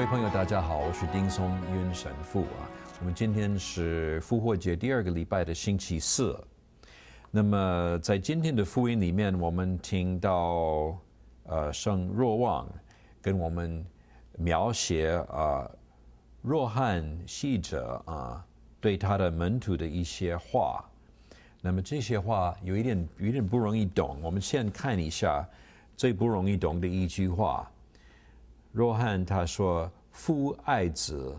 各位朋友，大家好，我是丁松渊神父啊。我们今天是复活节第二个礼拜的星期四。那么在今天的福音里面，我们听到呃圣若望跟我们描写啊若翰系者啊对他的门徒的一些话。那么这些话有一点有点不容易懂，我们先看一下最不容易懂的一句话。若汉他说：“父爱子，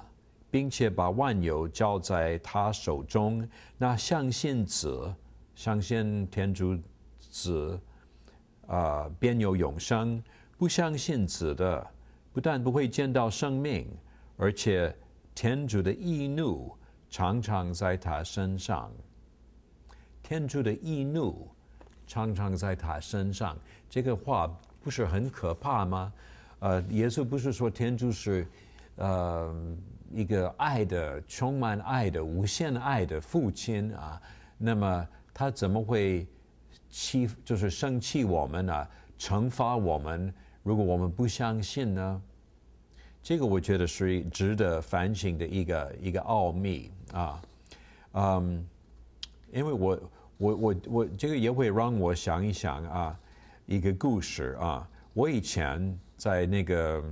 并且把万有交在他手中。那相信子、相信天主子，啊，便有永生；不相信子的，不但不会见到生命，而且天主的易怒常常在他身上。天主的易怒常常在他身上。这个话不是很可怕吗？”呃，耶稣不是说天主是，呃，一个爱的、充满爱的、无限爱的父亲啊？那么他怎么会欺就是生气我们呢？惩罚我们？如果我们不相信呢？这个我觉得是值得反省的一个一个奥秘啊，嗯，因为我我我我这个也会让我想一想啊，一个故事啊。我以前在那个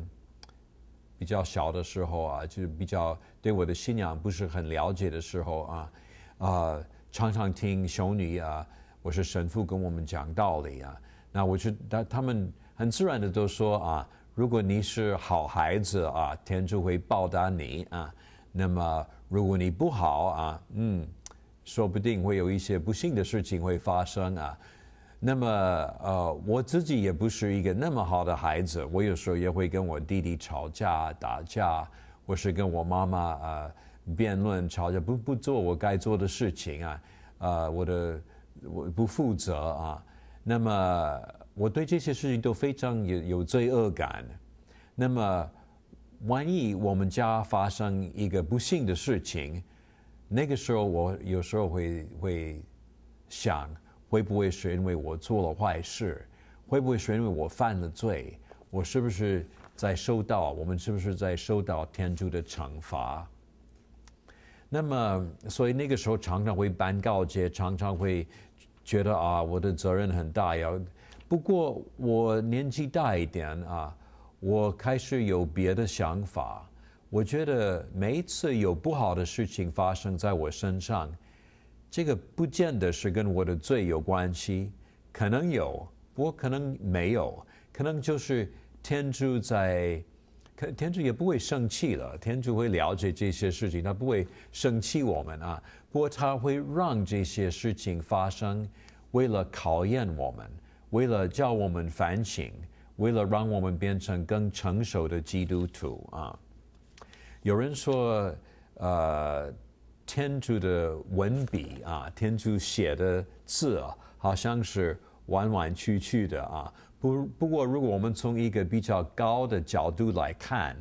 比较小的时候啊，就是比较对我的信仰不是很了解的时候啊，啊，常常听修女啊，或是神父跟我们讲道理啊。那我就他他们很自然的都说啊，如果你是好孩子啊，天就会报答你啊。那么如果你不好啊，嗯，说不定会有一些不幸的事情会发生啊。那么，呃，我自己也不是一个那么好的孩子，我有时候也会跟我弟弟吵架、打架。或是跟我妈妈啊辩论、吵架，不不做我该做的事情啊，啊，我的我不负责啊。那么，我对这些事情都非常有有罪恶感。那么，万一我们家发生一个不幸的事情，那个时候我有时候会会想。会不会是因为我做了坏事？会不会是因为我犯了罪？我是不是在受到我们是不是在受到天主的惩罚？那么，所以那个时候常常会办告诫，常常会觉得啊，我的责任很大呀。不过我年纪大一点啊，我开始有别的想法。我觉得每一次有不好的事情发生在我身上。这个不见得是跟我的罪有关系，可能有，我可能没有，可能就是天主在，天主也不会生气了，天主会了解这些事情，他不会生气我们啊，不过他会让这些事情发生，为了考验我们，为了叫我们反省，为了让我们变成更成熟的基督徒啊。有人说，呃。天主的文笔啊，天主写的字啊，好像是弯弯曲曲的啊。不不过，如果我们从一个比较高的角度来看，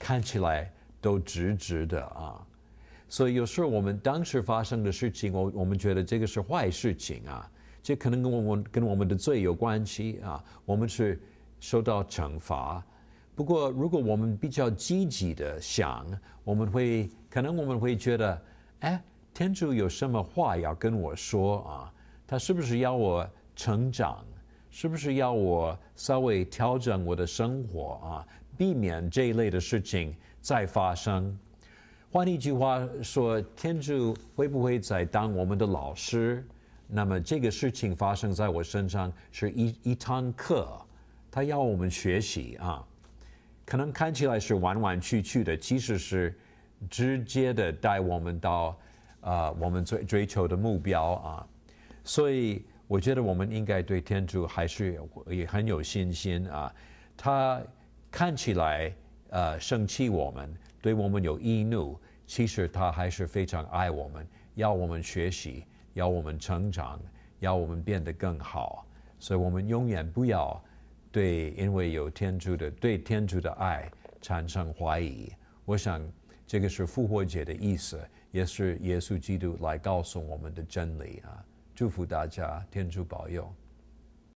看起来都直直的啊。所以有时候我们当时发生的事情，我我们觉得这个是坏事情啊，这可能跟我们跟我们的罪有关系啊，我们是受到惩罚。不过，如果我们比较积极的想，我们会可能我们会觉得。哎，天主有什么话要跟我说啊？他是不是要我成长？是不是要我稍微调整我的生活啊？避免这一类的事情再发生。换一句话说，天主会不会在当我们的老师？那么这个事情发生在我身上是一一堂课，他要我们学习啊。可能看起来是完完曲曲的，其实是。直接的带我们到，啊，我们追追求的目标啊，所以我觉得我们应该对天主还是也很有信心啊。他看起来呃生气我们，对我们有易怒，其实他还是非常爱我们，要我们学习，要我们成长，要我们变得更好。所以，我们永远不要对因为有天主的对天主的爱产生怀疑。我想。这个是复活节的意思，也是耶稣基督来告诉我们的真理啊！祝福大家，天主保佑。